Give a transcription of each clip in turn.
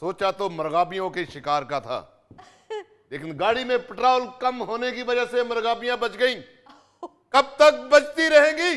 सोचा तो मरगाबियों के शिकार का था लेकिन गाड़ी में पेट्रोल कम होने की वजह से मरगाबियां बच गईं कब तक बचती रहेंगी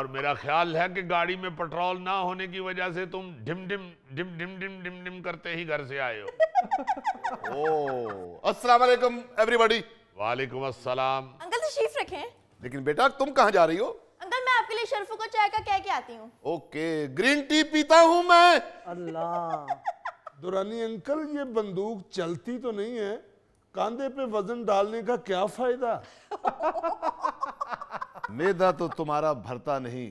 और मेरा ख्याल है कि गाड़ी में पेट्रोल ना होने की वजह से तुम ढिम ढिम ढिम ढिम ढिम ढिम ढिम करते ही घर से आए हो ओ अस्सलाम वालेकुम एवरीबॉडी वालेकुम अस्सलाम अंकल तशरीफ रखें लेकिन बेटा तुम कहाँ जा रही हो आपके लिए शर्फ को चाय का कह के आती हूँ ओके ग्रीन टी पीता हूँ मैं अल्लाह दुरानी अंकल ये बंदूक चलती तो नहीं है कांधे पे वजन डालने का क्या फायदा मैदा तो तुम्हारा भरता नहीं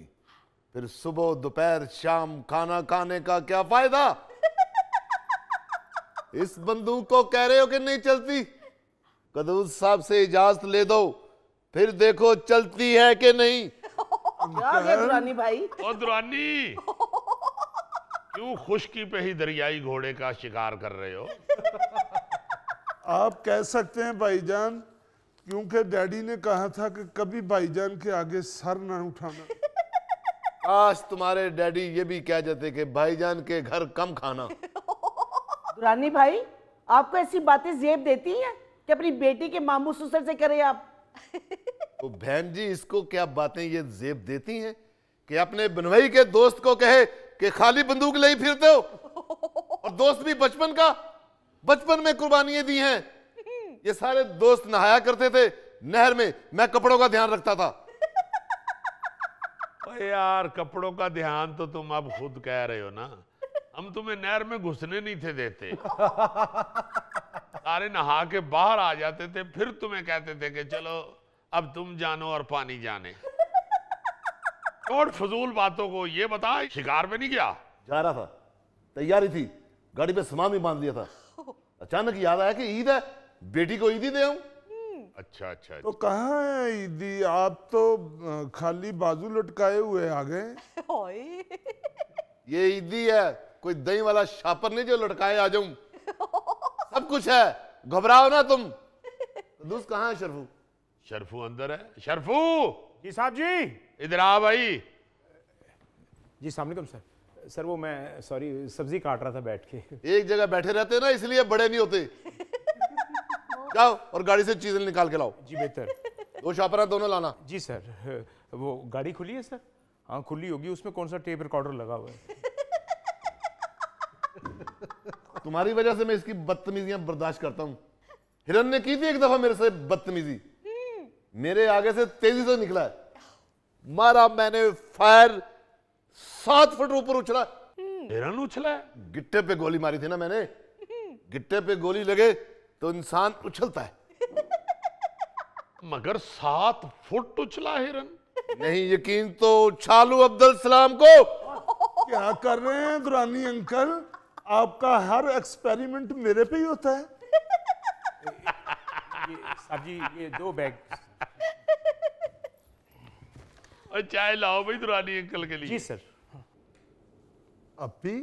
फिर सुबह दोपहर शाम खाना खाने का क्या फायदा इस बंदूक को कह रहे हो कि नहीं चलती कदूस साहब से इजाजत ले दो फिर देखो चलती है कि नहीं दुरानी भाई ओ दुरानी क्यों खुशकी पे ही दरियाई घोड़े का शिकार कर रहे हो आप कह सकते हैं भाईजान क्योंकि डैडी ने कहा था कि कभी भाईजान के आगे सर ना उठाना आज तुम्हारे डैडी ये भी कह जाते कि भाईजान के घर कम खाना दुरानी भाई आपको ऐसी बातें जेब देती हैं कि अपनी बेटी के मामू ससुर से करें आप तो बहन जी इसको क्या बातें ये जेब देती हैं कि अपने बनवाई के दोस्त को कहे कि खाली बंदूक ले फिरते हो और दोस्त भी बचपन का बचपन में कुर्बानियां दी हैं ये सारे दोस्त नहाया करते थे नहर में मैं कपड़ों का ध्यान रखता था यार कपड़ों का ध्यान तो तुम अब खुद कह रहे हो ना हम तुम्हें नहर में घुसने नहीं थे देते सारे नहा के बाहर आ जाते थे फिर तुम्हें कहते थे कि चलो अब तुम जानो और पानी जाने और फजूल बातों को ये बता शिकार पे नहीं गया जा रहा था तैयारी थी गाड़ी पे सामान भी बांध दिया था अचानक याद आया कि ईद है बेटी को ईदी दे हूं। अच्छा अच्छा तो अच्छा। कहा है ईदी आप तो खाली बाजू लटकाए हुए आ गए ये ईदी है कोई दही वाला शापर नहीं जो लटकाए आ जाऊं सब कुछ है घबराओ ना तुम तो दोस्त कहाँ है शरफू शरफू अंदर है शरफू जी साहब जी इधर आ भाई जी सलामकुम सर सर वो मैं सॉरी सब्जी काट रहा था बैठ के एक जगह बैठे रहते हैं ना इसलिए बड़े नहीं होते जाओ और गाड़ी से चीजें निकाल के लाओ जी बेहतर दो शॉपर दोनों लाना जी सर वो गाड़ी खुली है सर हाँ खुली होगी उसमें कौन सा टेप रिकॉर्डर लगा हुआ है तुम्हारी वजह से मैं इसकी बदतमीजियां बर्दाश्त करता हूँ हिरन ने की थी एक दफा मेरे से बदतमीजी मेरे आगे से तेजी से निकला है मारा मैंने फायर सात फुट ऊपर उछला हिरन उछला है गिट्टे पे गोली मारी थी ना मैंने गिट्टे पे गोली लगे तो इंसान उछलता है मगर सात फुट उछला हिरन नहीं यकीन तो छालू अब्दुल सलाम को क्या कर रहे हैं दुरानी अंकल आपका हर एक्सपेरिमेंट मेरे पे ही होता है ये, ये, जी ये दो बैग चाय लाओ भाई दुरानी अंकल के लिए जी सर अपी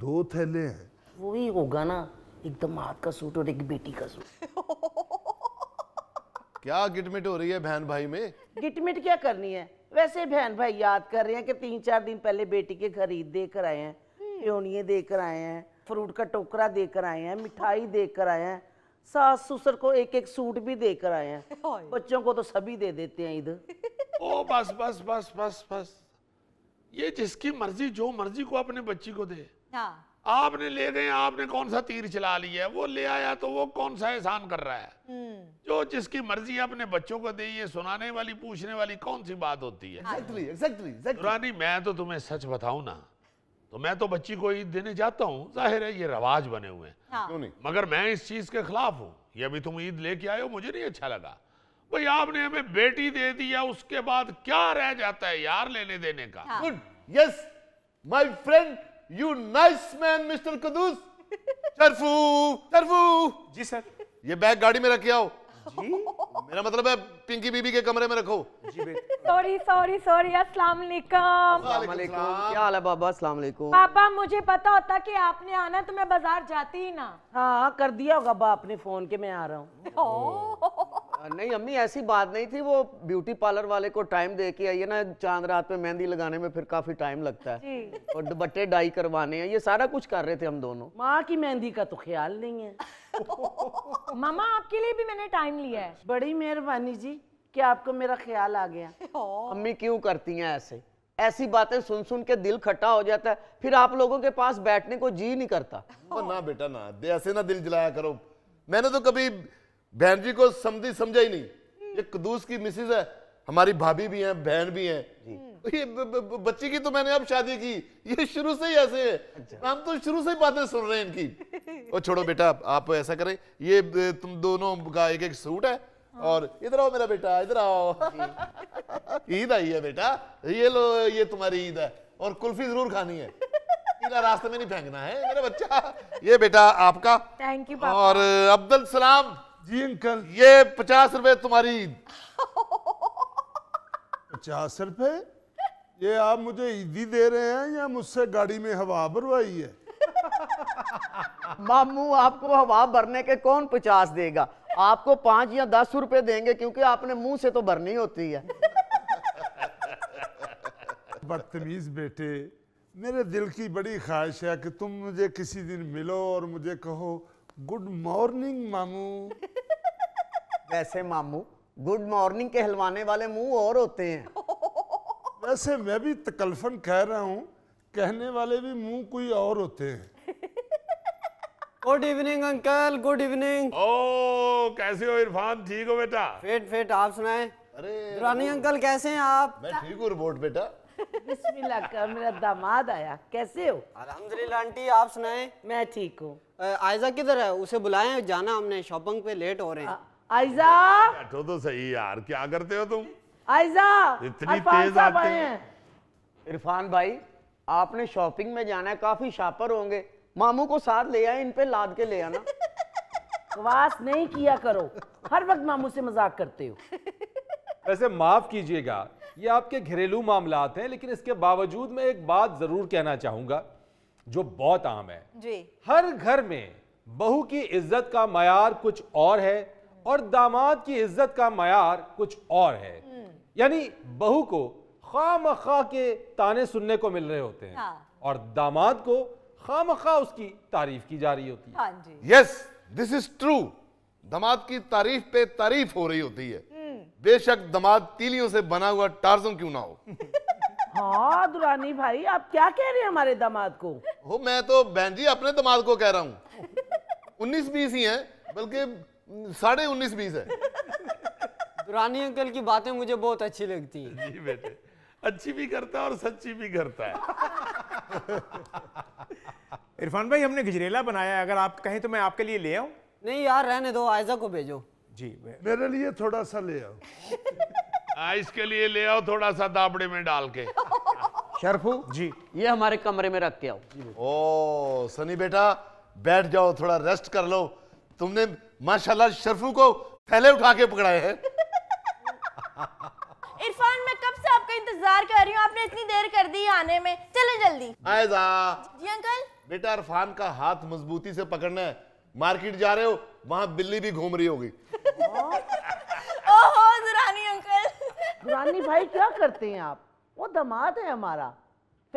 दो थैले हैं वो ही होगा ना एकदम हाथ का सूट और एक बेटी का सूट क्या गिटमिट हो रही है बहन भाई में गिटमिट क्या करनी है वैसे बहन भाई याद कर रहे हैं कि तीन चार दिन पहले बेटी के घर ईद देकर आए हैं प्योनिये देकर आए हैं फ्रूट का टोकरा देकर आए हैं मिठाई देकर आए हैं सास ससुर को एक एक सूट भी देकर आए हैं बच्चों को तो सभी दे देते हैं इधर ओ बस बस बस बस बस ये जिसकी मर्जी जो मर्जी को अपने बच्ची को दे हाँ। आपने ले गए आपने कौन सा तीर चला लिया वो ले आया तो वो कौन सा एहसान कर रहा है हम्म। जो जिसकी मर्जी अपने बच्चों को दे ये सुनाने वाली पूछने वाली कौन सी बात होती है exactly, exactly, exactly. रानी मैं तो तुम्हें सच बताऊ ना तो मैं तो बच्ची को ईद देने जाता हूँ जाहिर है ये रवाज बने हुए हैं हाँ। मगर मैं इस चीज के खिलाफ हूँ ये अभी तुम ईद लेके आयो मुझे नहीं अच्छा लगा भाई आपने हमें बेटी दे दिया उसके बाद क्या रह जाता है यार लेने देने का good yes my friend you nice man mister कदूस चरफू चरफू जी सर ये बैग गाड़ी में रखे आओ जी मेरा मतलब है पिंकी बीबी के कमरे में रखो सॉरी सॉरी सॉरी अस्सलाम वालेकुम क्या हाल है बाबा अस्सलाम वालेकुम पापा मुझे पता होता कि आपने आना तो मैं बाजार जाती ही ना हाँ कर दिया होगा बाप ने फोन के मैं आ रहा हूँ नहीं अम्मी ऐसी बात नहीं थी वो ब्यूटी पार्लर वाले को टाइम दे के आइए ना चांद रात में मेहंदी लगाने में फिर काफी टाइम लगता है और दुपट्टे डाई करवाने हैं ये सारा कुछ कर रहे थे हम दोनों माँ की मेहंदी का तो ख्याल नहीं है मामा आपके लिए भी मैंने टाइम लिया है बड़ी मेहरबानी जी कि आपको मेरा ख्याल आ गया अम्मी क्यों करती हैं ऐसे ऐसी बातें सुन सुन के दिल खट्टा हो जाता है फिर आप लोगों के पास बैठने को जी नहीं करता ना बेटा ना ऐसे ना दिल जलाया करो मैंने तो कभी बहन जी को समझी समझा ही नहीं ये कदूस की मिसिज है हमारी भाभी भी हैं बहन भी हैं ये बच्ची की तो मैंने अब शादी की ये शुरू से ही ऐसे है अच्छा। हम तो शुरू से ही बातें सुन रहे हैं इनकी और छोड़ो बेटा आप ऐसा करें ये तुम दोनों का एक एक सूट है हाँ। और इधर आओ मेरा बेटा इधर आओ ईद आई है बेटा ये लो ये तुम्हारी ईद है और कुल्फी जरूर खानी है रास्ते में नहीं फेंकना है मेरा बच्चा ये बेटा आपका थैंक यू और अब्दुल सलाम जी अंकल ये पचास रुपए तुम्हारी पचास रुपए ये आप मुझे ईदी दे रहे हैं या मुझसे गाड़ी में हवा भरवाई है मामू आपको हवा भरने के कौन पचास देगा आपको पांच या दस रुपए देंगे क्योंकि आपने मुंह से तो भरनी होती है बदतमीज बेटे मेरे दिल की बड़ी ख्वाहिश है कि तुम मुझे किसी दिन मिलो और मुझे कहो गुड मॉर्निंग मामू ऐसे मामू गुड मॉर्निंग कहलवाने वाले मुंह और होते हैं वैसे मैं भी तकल्फन कह रहा हूँ कहने वाले भी मुंह कोई और होते हैं good evening uncle good evening ओ कैसे हो इरफान ठीक हो बेटा फिट फिट आप सुनाए अरे रानी अंकल कैसे हैं आप मैं ठीक हूँ रिपोर्ट बेटा मेरा दामाद आया कैसे हो अल्हम्दुलिल्लाह आंटी आप सुनाए मैं ठीक हूँ आयजा किधर है उसे बुलाएं जाना हमने शॉपिंग पे लेट हो रहे हैं आयजा बैठो तो सही यार क्या करते हो तुम आयजा इतनी तेज आते हैं इरफान भाई आपने शॉपिंग में जाना है काफी शापर होंगे मामू को साथ ले आए इन पे लाद के ले आना वास नहीं किया करो हर वक्त मामू से मजाक करते हो वैसे माफ कीजिएगा ये आपके घरेलू मामला हैं लेकिन इसके बावजूद मैं एक बात जरूर कहना चाहूंगा जो बहुत आम है जी। हर घर में बहू की इज्जत का मैार कुछ और है और दामाद की इज्जत का मैार कुछ और है हम्म। यानी बहू को खाम खा के ताने सुनने को मिल रहे होते हैं हाँ। और दामाद को खाम खा उसकी तारीफ की जा रही होती है हाँ यस दिस इज ट्रू दामाद की तारीफ पे तारीफ हो रही होती है हम्म। बेशक दामाद तीलियों से बना हुआ टार्जन क्यों ना हो हाँ दुरानी भाई आप क्या कह रहे हैं हमारे दामाद को हो मैं तो बहन जी अपने दामाद को कह रहा हूँ उन्नीस बीस ही है बल्कि साढ़े उन्नीस बीस है पुरानी अंकल की बातें मुझे बहुत अच्छी लगती है जी बेटे अच्छी भी करता है और सच्ची भी करता है इरफान भाई हमने गजरेला बनाया है अगर आप कहें तो मैं आपके लिए ले आऊं नहीं यार रहने दो आयजा को भेजो जी मेरे लिए थोड़ा सा ले आओ इसके लिए ले आओ थोड़ा सा दाबड़े में डाल के शरफू जी ये हमारे कमरे में रख के आओ ओ सनी बेटा बैठ जाओ थोड़ा रेस्ट कर लो तुमने माशाल्लाह शरफू को थैले उठा के पकड़ाए हैं इरफान मैं कब से आपका इंतजार कर रही हूँ आपने इतनी देर कर दी आने में चले जल्दी आयजा जी अंकल बेटा इरफान का हाथ मजबूती से पकड़ना है मार्केट जा रहे हो वहाँ बिल्ली भी घूम रही होगी ओहो दुरानी अंकल दुरानी भाई क्या करते हैं आप वो दामाद है हमारा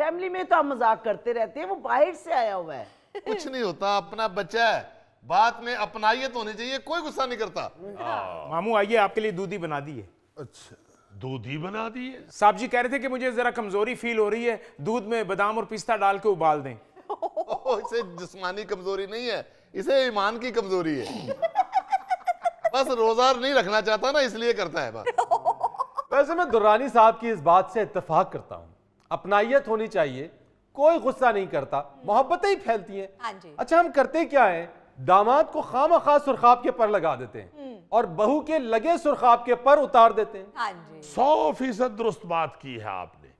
फैमिली में तो हम मजाक करते रहते हैं वो बाहर से आया हुआ है कुछ नहीं होता अपना बच्चा है बात में अपनाइयत होनी चाहिए कोई गुस्सा नहीं करता हाँ। मामू आइए आपके लिए दूधी बना दी है अच्छा दूधी बना दी है साहब जी कह रहे थे कि मुझे जरा कमजोरी फील हो रही है दूध में बादाम और पिस्ता डाल के उबाल दें ओ, इसे जिस्मानी कमजोरी नहीं है इसे ईमान की कमजोरी है बस रोजा नहीं रखना चाहता ना इसलिए करता है वैसे मैं दुरानी साहब की इस बात से इतफाक करता हूँ अपनाइयत होनी चाहिए कोई गुस्सा नहीं करता मोहब्बतें ही फैलती हैं हाँ अच्छा हम करते क्या हैं दामाद को खाम खास सुरखाब के पर लगा देते हैं हम्म। और बहू के लगे सुरखाब के पर उतार देते हैं हाँ सौ फीसद दुरुस्त बात की है आपने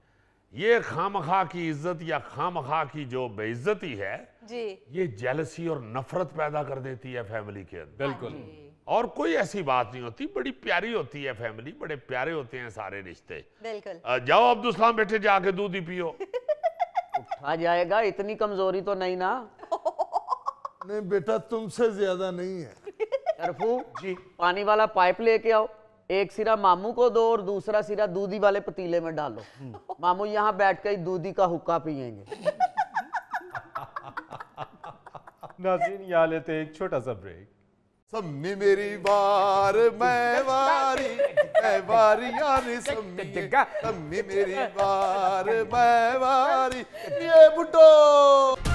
ये खाम खा की इज्जत या खाम खा की जो बेइज्जती है जी। ये जेलसी और नफरत पैदा कर देती है फैमिली के अंदर बिल्कुल हाँ और कोई ऐसी बात नहीं होती बड़ी प्यारी होती है फैमिली बड़े प्यारे होते हैं सारे रिश्ते बिल्कुल जाओ अब्दुल बैठे जाके दूध ही पियो उठा जाएगा इतनी कमजोरी तो नहीं ना नहीं बेटा तुमसे ज्यादा नहीं है अरफू जी पानी वाला पाइप लेके आओ एक सिरा मामू को दो और दूसरा सिरा दूधी वाले पतीले में डालो मामू यहाँ बैठ कर दूधी का हुक्का पियेंगे नाजीन यहाँ लेते एक छोटा सा ब्रेक सम्मी मेरी बार मैं वारी मैं वारी यानी सम्मी सम्मी मेरी बार मैं वारी ये बुटो